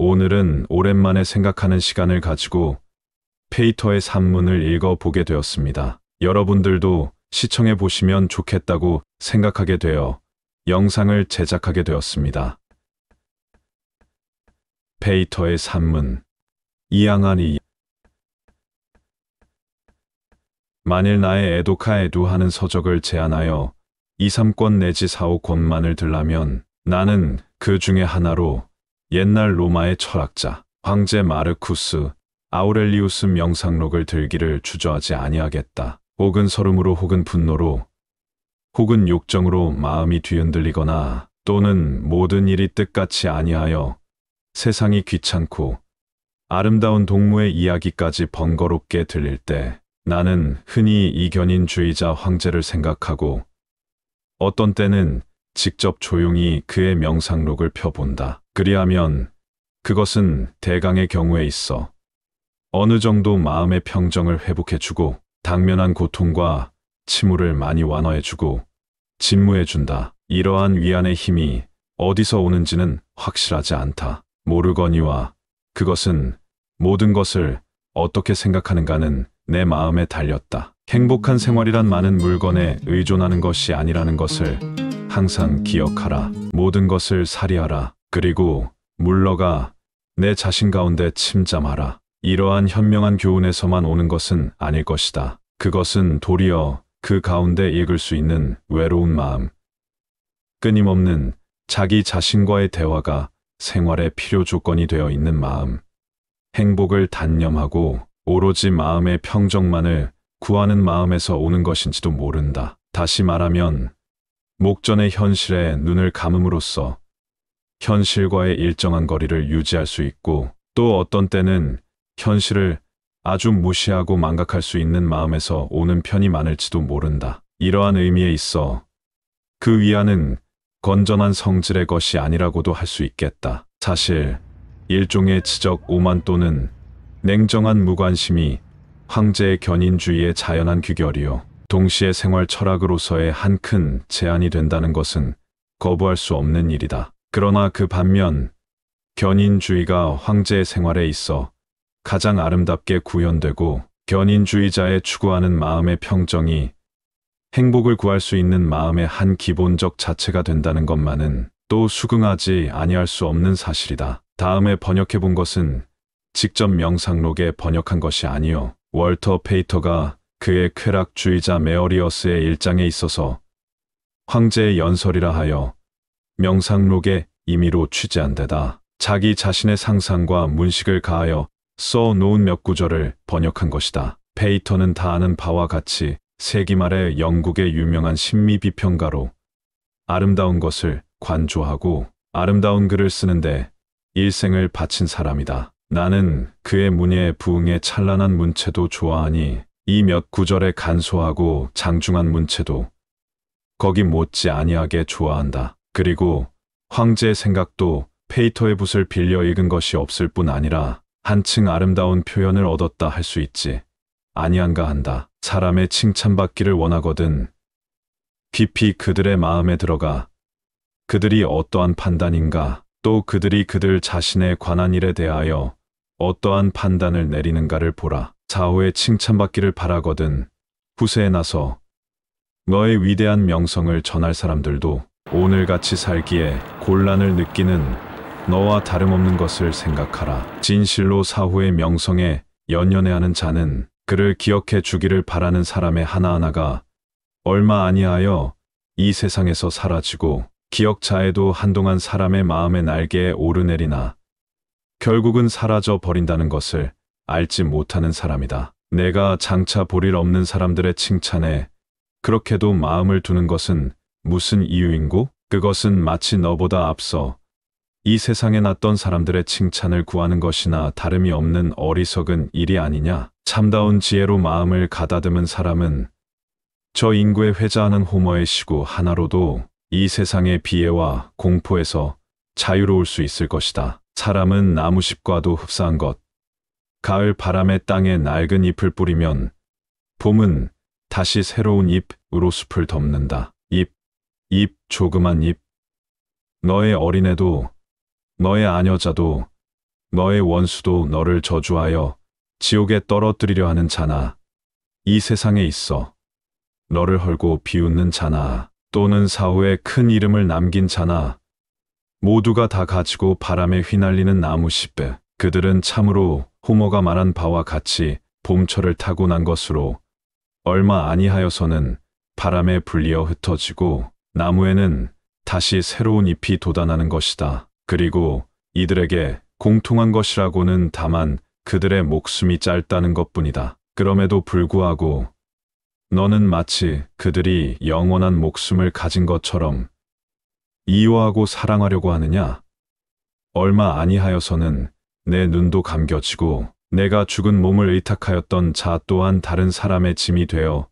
오늘은 오랜만에 생각하는 시간을 가지고 페이터의 산문을 읽어보게 되었습니다. 여러분들도 시청해 보시면 좋겠다고 생각하게 되어 영상을 제작하게 되었습니다. 페이터의 산문 이양아니 만일 나의 에도카 에두하는 서적을 제안하여 2, 3권 내지 4, 5권만을 들라면 나는 그 중에 하나로 옛날 로마의 철학자 황제 마르쿠스 아우렐리우스 명상록을 들기를 주저하지 아니하겠다. 혹은 서름으로 혹은 분노로 혹은 욕정으로 마음이 뒤흔들리거나 또는 모든 일이 뜻같이 아니하여 세상이 귀찮고 아름다운 동무의 이야기까지 번거롭게 들릴 때 나는 흔히 이견인주의자 황제를 생각하고 어떤 때는 직접 조용히 그의 명상록을 펴본다. 그리하면 그것은 대강의 경우에 있어 어느 정도 마음의 평정을 회복해주고 당면한 고통과 침울을 많이 완화해주고 진무해준다. 이러한 위안의 힘이 어디서 오는지는 확실하지 않다. 모르거니와 그것은 모든 것을 어떻게 생각하는가는 내 마음에 달렸다. 행복한 생활이란 많은 물건에 의존하는 것이 아니라는 것을 항상 기억하라. 모든 것을 사리하라. 그리고 물러가 내 자신 가운데 침잠하라. 이러한 현명한 교훈에서만 오는 것은 아닐 것이다. 그것은 도리어 그 가운데 읽을 수 있는 외로운 마음, 끊임없는 자기 자신과의 대화가 생활의 필요 조건이 되어 있는 마음, 행복을 단념하고 오로지 마음의 평정만을 구하는 마음에서 오는 것인지도 모른다. 다시 말하면 목전의 현실에 눈을 감음으로써 현실과의 일정한 거리를 유지할 수 있고 또 어떤 때는 현실을 아주 무시하고 망각할 수 있는 마음에서 오는 편이 많을지도 모른다. 이러한 의미에 있어 그 위안은 건전한 성질의 것이 아니라고도 할 수 있겠다. 사실 일종의 지적 오만 또는 냉정한 무관심이 황제의 견인주의의 자연한 귀결이요. 동시에 생활 철학으로서의 한 큰 제안이 된다는 것은 거부할 수 없는 일이다. 그러나 그 반면 견인주의가 황제의 생활에 있어 가장 아름답게 구현되고 견인주의자의 추구하는 마음의 평정이 행복을 구할 수 있는 마음의 한 기본적 자체가 된다는 것만은 또 수긍하지 아니할 수 없는 사실이다. 다음에 번역해 본 것은 직접 명상록에 번역한 것이 아니요. 월터 페이터가 그의 쾌락주의자 메어리어스의 일장에 있어서 황제의 연설이라 하여 명상록에 임의로 취재한 데다 자기 자신의 상상과 문식을 가하여 써놓은 몇 구절을 번역한 것이다. 페이터는 다 아는 바와 같이 세기 말에 영국의 유명한 심미 비평가로 아름다운 것을 관조하고 아름다운 글을 쓰는데 일생을 바친 사람이다. 나는 그의 문예의 부흥의 찬란한 문체도 좋아하니 이몇 구절의 간소하고 장중한 문체도 거기 못지 아니하게 좋아한다. 그리고 황제의 생각도 페이터의 붓을 빌려 읽은 것이 없을 뿐 아니라 한층 아름다운 표현을 얻었다 할 수 있지. 아니한가 한다. 사람의 칭찬받기를 원하거든. 깊이 그들의 마음에 들어가 그들이 어떠한 판단인가 또 그들이 그들 자신에 관한 일에 대하여 어떠한 판단을 내리는가를 보라. 사후에 칭찬받기를 바라거든 후세에 나서 너의 위대한 명성을 전할 사람들도 오늘같이 살기에 곤란을 느끼는 너와 다름없는 것을 생각하라. 진실로 사후의 명성에 연연해하는 자는 그를 기억해 주기를 바라는 사람의 하나하나가 얼마 아니하여 이 세상에서 사라지고 기억자에도 한동안 사람의 마음의 날개에 오르내리나 결국은 사라져 버린다는 것을 알지 못하는 사람이다. 내가 장차 볼일 없는 사람들의 칭찬에 그렇게도 마음을 두는 것은 무슨 이유인고? 그것은 마치 너보다 앞서 이 세상에 났던 사람들의 칭찬을 구하는 것이나 다름이 없는 어리석은 일이 아니냐. 참다운 지혜로 마음을 가다듬은 사람은 저 인구에 회자하는 호머의 시구 하나로도 이 세상의 비애와 공포에서 자유로울 수 있을 것이다. 사람은 나무십과도 흡사한 것, 가을 바람에 땅에 낡은 잎을 뿌리면 봄은 다시 새로운 잎으로 숲을 덮는다. 잎, 잎, 조그만 잎. 너의 어린애도, 너의 아녀자도, 너의 원수도 너를 저주하여 지옥에 떨어뜨리려 하는 자나, 이 세상에 있어. 너를 헐고 비웃는 자나, 또는 사후에 큰 이름을 남긴 자나, 모두가 다 가지고 바람에 휘날리는 나무 씨배. 그들은 참으로 호모가 말한 바와 같이 봄철을 타고난 것으로 얼마 아니하여서는 바람에 불리어 흩어지고 나무에는 다시 새로운 잎이 돋아나는 것이다. 그리고 이들에게 공통한 것이라고는 다만 그들의 목숨이 짧다는 것뿐이다. 그럼에도 불구하고 너는 마치 그들이 영원한 목숨을 가진 것처럼 이와하고 사랑하려고 하느냐? 얼마 아니하여서는 내 눈도 감겨지고 내가 죽은 몸을 의탁하였던 자 또한 다른 사람의 짐이 되어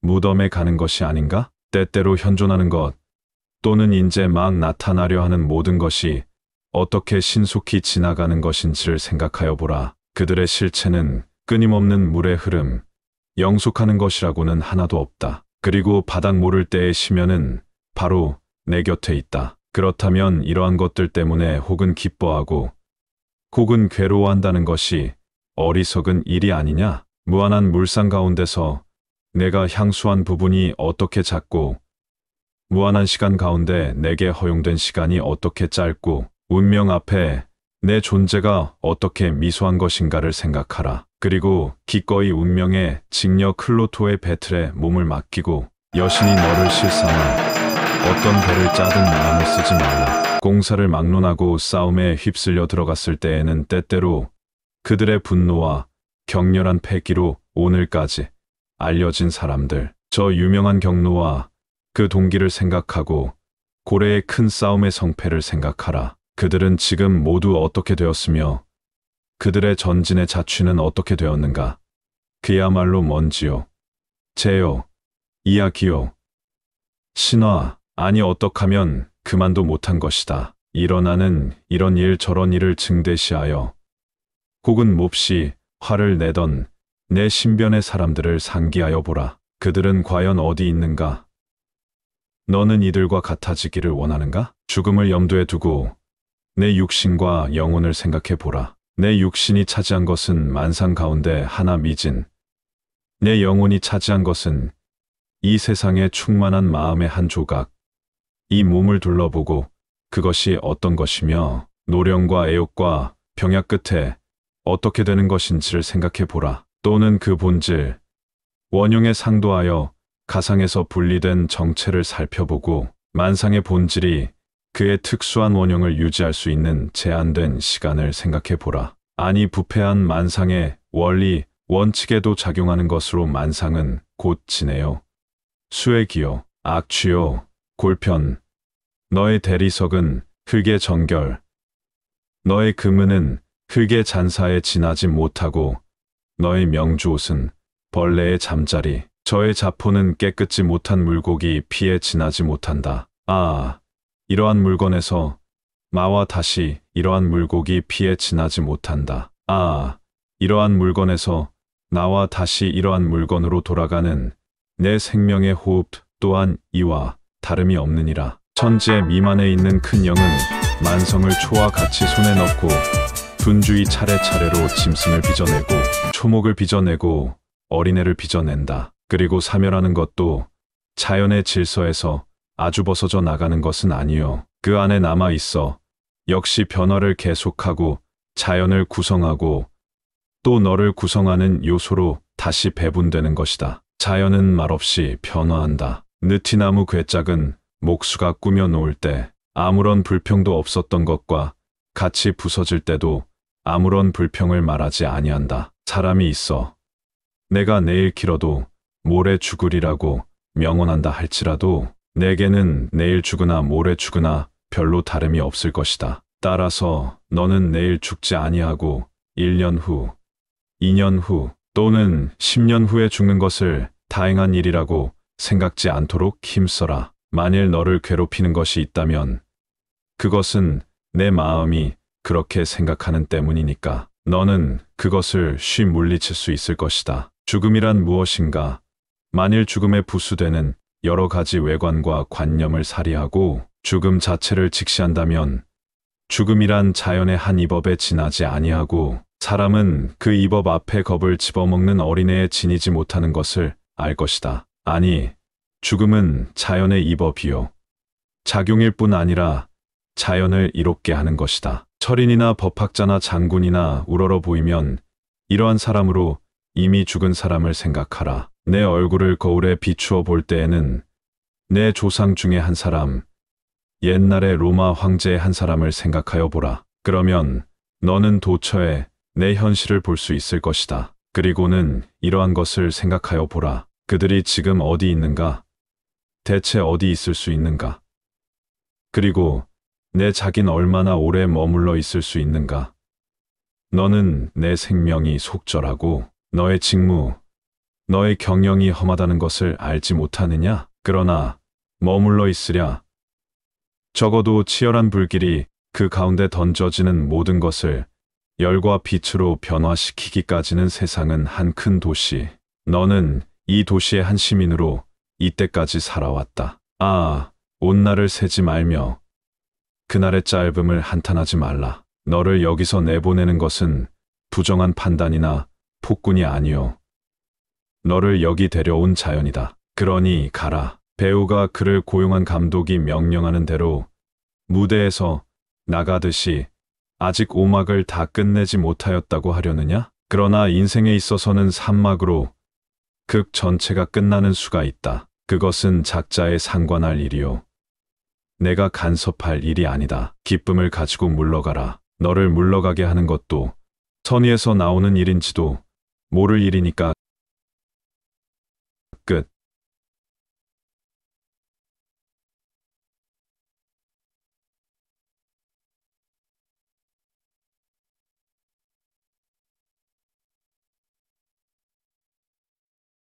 무덤에 가는 것이 아닌가? 때때로 현존하는 것 또는 인제 막 나타나려 하는 모든 것이 어떻게 신속히 지나가는 것인지를 생각하여 보라. 그들의 실체는 끊임없는 물의 흐름, 영속하는 것이라고는 하나도 없다. 그리고 바닥 모를 때의 심연은 바로 내 곁에 있다. 그렇다면 이러한 것들 때문에 혹은 기뻐하고 혹은 괴로워한다는 것이 어리석은 일이 아니냐? 무한한 물상 가운데서 내가 향수한 부분이 어떻게 작고 무한한 시간 가운데 내게 허용된 시간이 어떻게 짧고 운명 앞에 내 존재가 어떻게 미소한 것인가를 생각하라. 그리고 기꺼이 운명의 직녀 클로토의 배틀에 몸을 맡기고 여신이 너를 실상하 어떤 배를 짜든 마음을 쓰지 말라. 공사를 막론하고 싸움에 휩쓸려 들어갔을 때에는 때때로 그들의 분노와 격렬한 패기로 오늘까지 알려진 사람들, 저 유명한 경로와 그 동기를 생각하고 고래의 큰 싸움의 성패를 생각하라. 그들은 지금 모두 어떻게 되었으며 그들의 전진의 자취는 어떻게 되었는가. 그야말로 먼지요, 재요, 이야기요, 신화, 아니 어떡하면 그만도 못한 것이다. 일어나는 이런 일 저런 일을 증대시하여 혹은 몹시 화를 내던 내 신변의 사람들을 상기하여 보라. 그들은 과연 어디 있는가? 너는 이들과 같아지기를 원하는가? 죽음을 염두에 두고 내 육신과 영혼을 생각해 보라. 내 육신이 차지한 것은 만상 가운데 하나 미진. 내 영혼이 차지한 것은 이 세상에 충만한 마음의 한 조각. 이 몸을 둘러보고 그것이 어떤 것이며 노령과 애욕과 병약 끝에 어떻게 되는 것인지를 생각해 보라. 또는 그 본질, 원흉에 상도하여 가상에서 분리된 정체를 살펴보고 만상의 본질이 그의 특수한 원형을 유지할 수 있는 제한된 시간을 생각해 보라. 아니 부패한 만상의 원리, 원칙에도 작용하는 것으로 만상은 곧지내요 수액이요, 악취요, 골편. 너의 대리석은 흙의 정결. 너의 금은은 흙의 잔사에 지나지 못하고 너의 명주옷은 벌레의 잠자리. 저의 자포는 깨끗이 못한 물고기 피에 지나지 못한다. 아, 이러한 물건에서 마와 다시 이러한 물고기 피에 지나지 못한다. 아, 이러한 물건에서 나와 다시 이러한 물건으로 돌아가는 내 생명의 호흡 또한 이와 다름이 없느니라. 천지의 미만에 있는 큰 영은 만성을 초와 같이 손에 넣고 분주히 차례차례로 짐승을 빚어내고 초목을 빚어내고 어린애를 빚어낸다. 그리고 사멸하는 것도 자연의 질서에서 아주 벗어져 나가는 것은 아니요. 그 안에 남아 있어 역시 변화를 계속하고 자연을 구성하고 또 너를 구성하는 요소로 다시 배분되는 것이다. 자연은 말없이 변화한다. 느티나무 괴짝은 목수가 꾸며 놓을 때 아무런 불평도 없었던 것과 같이 부서질 때도 아무런 불평을 말하지 아니한다. 사람이 있어. 내가 내일 길어도 모레 죽으리라고 명언한다 할지라도 내게는 내일 죽으나 모레 죽으나 별로 다름이 없을 것이다. 따라서 너는 내일 죽지 아니하고 1년 후, 2년 후 또는 10년 후에 죽는 것을 다행한 일이라고 생각지 않도록 힘써라. 만일 너를 괴롭히는 것이 있다면 그것은 내 마음이 그렇게 생각하는 때문이니까 너는 그것을 쉬 물리칠 수 있을 것이다. 죽음이란 무엇인가? 만일 죽음에 부수되는 여러 가지 외관과 관념을 살이하고 죽음 자체를 직시한다면 죽음이란 자연의 한 입업에 지나지 아니하고 사람은 그 입업 앞에 겁을 집어먹는 어린애에 지니지 못하는 것을 알 것이다. 아니, 죽음은 자연의 입어비요. 작용일 뿐 아니라 자연을 이롭게 하는 것이다. 철인이나 법학자나 장군이나 우러러 보이면 이러한 사람으로 이미 죽은 사람을 생각하라. 내 얼굴을 거울에 비추어 볼 때에는 내 조상 중에 한 사람, 옛날에 로마 황제의 한 사람을 생각하여 보라. 그러면 너는 도처에 내 현실을 볼 수 있을 것이다. 그리고는 이러한 것을 생각하여 보라. 그들이 지금 어디 있는가? 대체 어디 있을 수 있는가? 그리고 내 자긴 얼마나 오래 머물러 있을 수 있는가? 너는 내 생명이 속절하고 너의 직무, 너의 경영이 험하다는 것을 알지 못하느냐? 그러나 머물러 있으랴. 적어도 치열한 불길이 그 가운데 던져지는 모든 것을 열과 빛으로 변화시키기까지는 세상은 한 큰 도시. 너는 이 도시의 한 시민으로 이때까지 살아왔다. 아, 온날을 세지 말며 그날의 짧음을 한탄하지 말라. 너를 여기서 내보내는 것은 부정한 판단이나 폭군이 아니요. 너를 여기 데려온 자연이다. 그러니 가라. 배우가 그를 고용한 감독이 명령하는 대로 무대에서 나가듯이 아직 오막을 다 끝내지 못하였다고 하려느냐? 그러나 인생에 있어서는 산막으로 극 전체가 끝나는 수가 있다. 그것은 작자에 상관할 일이요. 내가 간섭할 일이 아니다. 기쁨을 가지고 물러가라. 너를 물러가게 하는 것도 선의에서 나오는 일인지도 모를 일이니까 끝.